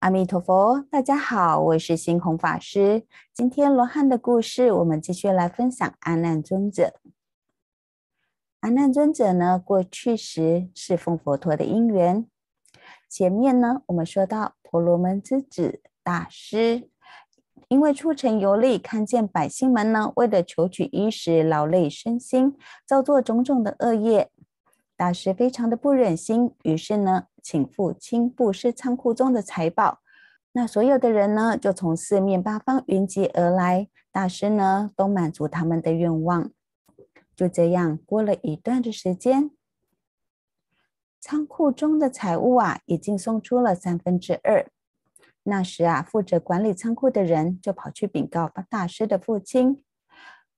阿弥陀佛，大家好，我是星空法师。今天罗汉的故事，我们继续来分享阿难尊者。阿难尊者呢，过去时是奉佛陀的因缘。前面呢，我们说到婆罗门之子大师，因为出城游历，看见百姓们呢，为了求取衣食，劳累身心，造作种种的恶业。大师非常的不忍心，于是呢，请父亲布施仓库中的财宝。那所有的人呢，就从四面八方云集而来，大师呢，都满足他们的愿望。就这样过了一段的时间，仓库中的财物啊，已经送出了三分之二。那时啊，负责管理仓库的人就跑去禀告大师的父亲，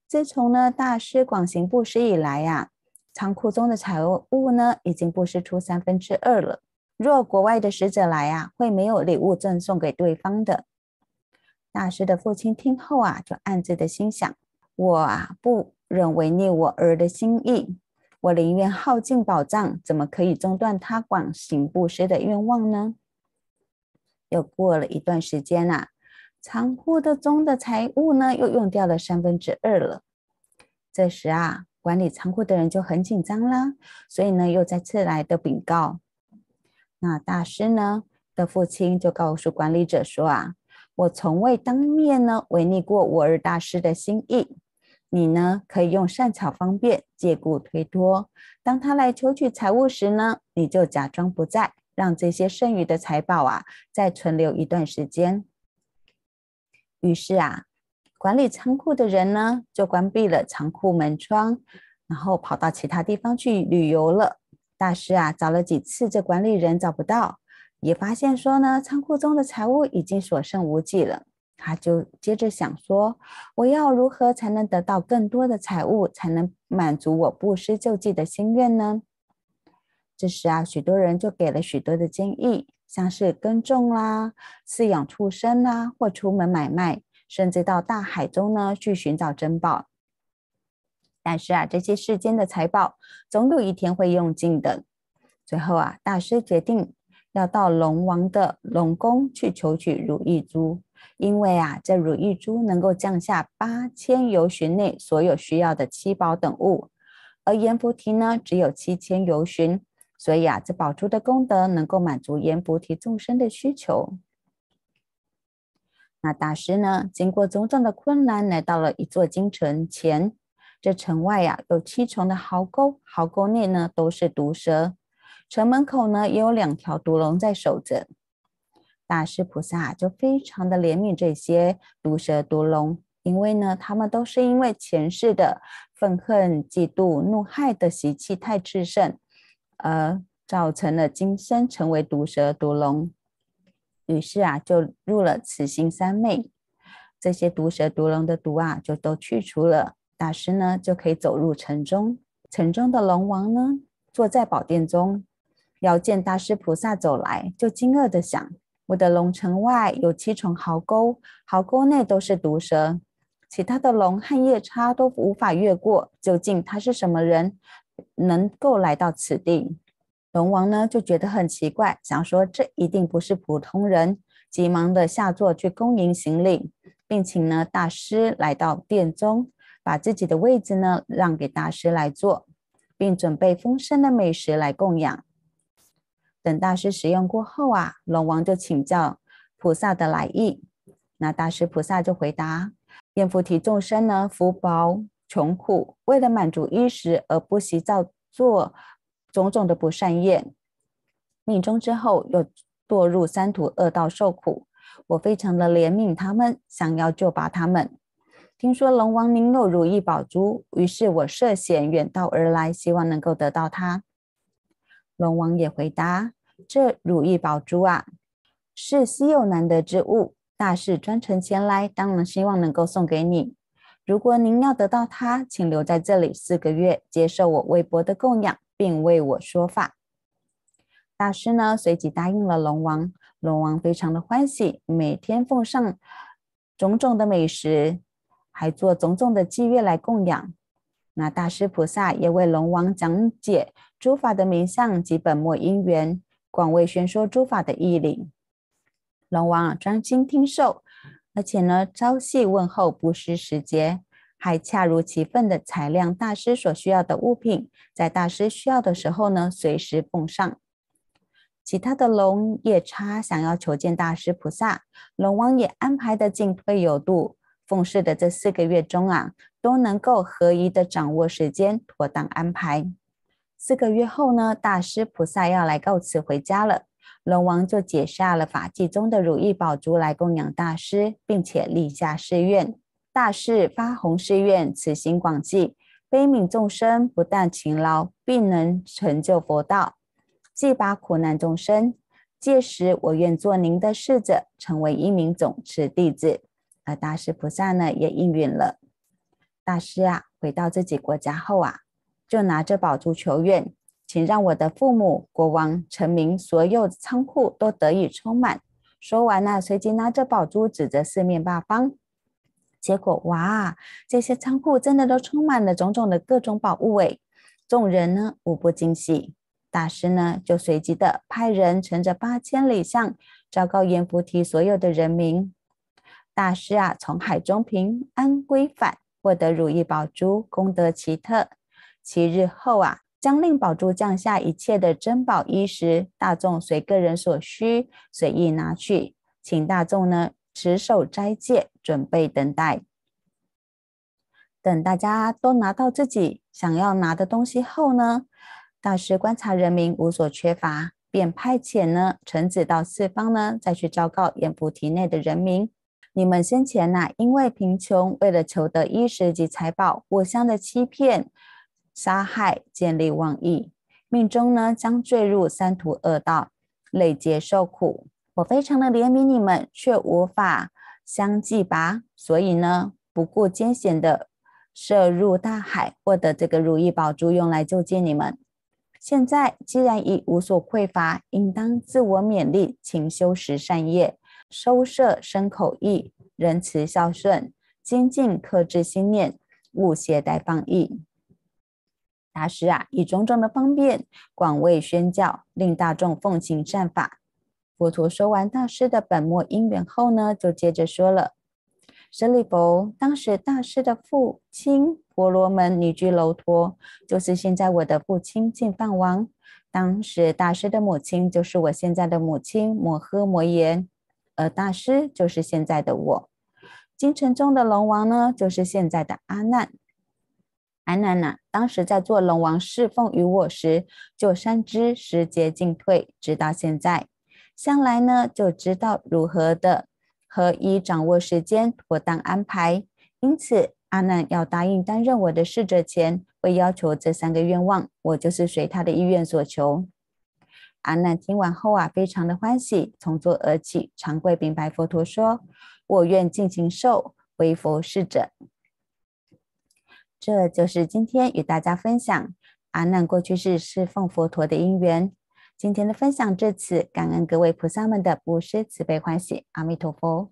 自从呢，大师广行布施以来呀。仓库中的财物呢，已经布施出三分之二了。若国外的使者来啊，会没有礼物赠送给对方的。大师的父亲听后啊，就暗自的心想：我啊，不忍违逆我儿的心意，我宁愿耗尽宝藏，怎么可以中断他广行布施的愿望呢？又过了一段时间啊，仓库的中的财物呢，又用掉了三分之二了。这时啊。管理仓库的人就很紧张啦，所以呢，又再次来的禀告。那大师呢的父亲就告诉管理者说：“啊，我从未当面呢违逆过我日大师的心意，你呢可以用善巧方便，借故推脱。当他来求取财物时呢，你就假装不在，让这些剩余的财宝啊再存留一段时间。”于是啊。管理仓库的人呢，就关闭了仓库门窗，然后跑到其他地方去旅游了。大师啊，找了几次这管理人找不到，也发现说呢，仓库中的财物已经所剩无几了。他就接着想说，我要如何才能得到更多的财物，才能满足我布施救济的心愿呢？这时啊，许多人就给了许多的建议，像是耕种啦、饲养畜生啦，或出门买卖。甚至到大海中呢去寻找珍宝，但是啊，这些世间的财宝总有一天会用尽的。最后啊，大师决定要到龙王的龙宫去求取如意珠，因为啊，这如意珠能够降下八千游巡内所有需要的七宝等物，而阎浮提呢只有七千游巡，所以啊，这宝珠的功德能够满足阎浮提众生的需求。那大师呢？经过种种的困难，来到了一座京城前。这城外呀，有七重的壕沟，壕沟内呢都是毒蛇；城门口呢，也有两条毒龙在守着。大师菩萨就非常的怜悯这些毒蛇毒龙，因为呢，他们都是因为前世的愤恨、嫉妒、怒害的习气太炽盛，而造成了今生成为毒蛇毒龙。于是啊，就入了此心三昧，这些毒蛇毒龙的毒啊，就都去除了。大师呢，就可以走入城中。城中的龙王呢，坐在宝殿中，遥见大师菩萨走来，就惊愕的想：我的龙城外有七重壕沟，壕沟内都是毒蛇，其他的龙和夜叉都无法越过。究竟他是什么人，能够来到此地？龙王呢就觉得很奇怪，想说这一定不是普通人，急忙的下座去恭迎行礼，并请呢大师来到殿中，把自己的位置呢让给大师来坐，并准备丰盛的美食来供养。等大师食用过后啊，龙王就请教菩萨的来意，那大师菩萨就回答：，念菩提众生呢福薄穷苦，为了满足衣食而不惜造作。种种的不善业，命中之后又堕入三途恶道受苦。我非常的怜悯他们，想要救拔他们。听说龙王您有如意宝珠，于是我涉险远道而来，希望能够得到它。龙王也回答：“这如意宝珠啊，是稀有难得之物。大士专程前来，当然希望能够送给你。如果您要得到它，请留在这里四个月，接受我微薄的供养。”并为我说法，大师呢随即答应了龙王，龙王非常的欢喜，每天奉上种种的美食，还做种种的祭月来供养。那大师菩萨也为龙王讲解诸法的名相及本末因缘，广为宣说诸法的义理。龙王专心听受，而且呢朝夕问候，不失时节。还恰如其分的裁量大师所需要的物品，在大师需要的时候呢，随时奉上。其他的龙夜叉想要求见大师菩萨，龙王也安排的进退有度。奉事的这四个月中啊，都能够合宜的掌握时间，妥当安排。四个月后呢，大师菩萨要来告辞回家了，龙王就解下了法器中的如意宝珠来供养大师，并且立下誓愿。大师发弘誓愿，此行广济，悲悯众生，不但勤劳，并能成就佛道，既拔苦难众生。届时我愿做您的侍者，成为一名总持弟子。而大师菩萨呢，也应允了。大师啊，回到自己国家后啊，就拿着宝珠求愿，请让我的父母、国王、臣民，所有仓库都得以充满。说完呢，随即拿着宝珠，指着四面八方。结果哇，这些仓库真的都充满了种种的各种宝物诶！众人呢，无不惊喜。大师呢，就随即的派人乘着八千里象，昭告阎菩提所有的人民：大师啊，从海中平安归返，获得如意宝珠，功德奇特。其日后啊，将令宝珠降下一切的珍宝衣食，大众随个人所需随意拿去，请大众呢，持守斋戒。准备等待，等大家都拿到自己想要拿的东西后呢，大师观察人民无所缺乏，便派遣呢臣子到四方呢，再去昭告阎浮提内的人民：你们先前呐，因为贫穷，为了求得衣食及财宝，互相的欺骗、杀害，见利忘义，命中呢将坠入三途恶道，累劫受苦。我非常的怜悯你们，却无法。相继拔，所以呢，不顾艰险的射入大海，获得这个如意宝珠，用来救戒你们。现在既然已无所匮乏，应当自我勉励，勤修十善业，收摄身口意，仁慈孝顺，精进克制心念，勿懈怠放逸。大师啊，以种种的方便广为宣教，令大众奉行善法。佛陀说完大师的本末因缘后呢，就接着说了：“舍利弗，当时大师的父亲婆罗门女居楼陀，就是现在我的父亲净饭王。当时大师的母亲就是我现在的母亲摩诃摩耶，而大师就是现在的我。京城中的龙王呢，就是现在的阿难。阿难呐，当时在做龙王侍奉于我时，就三知时节进退，直到现在。”向来呢，就知道如何的何以掌握时间，妥当安排。因此，阿难要答应担任我的侍者前，会要求这三个愿望，我就是随他的意愿所求。阿难听完后啊，非常的欢喜，从座而起，长跪禀白佛陀说：“我愿尽情受为佛侍者。”这就是今天与大家分享阿难过去世侍奉佛陀的因缘。今天的分享至此，感恩各位菩萨们的布施、慈悲、欢喜。阿弥陀佛。